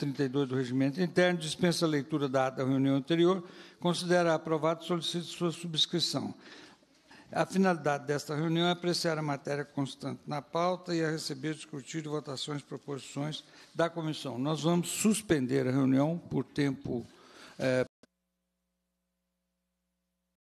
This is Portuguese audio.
32 do Regimento Interno dispensa a leitura da ata da reunião anterior, considera aprovado e solicita sua subscrição. A finalidade desta reunião é apreciar a matéria constante na pauta e a receber, discutir votações e proposições da comissão. Nós vamos suspender a reunião por tempo. Eh,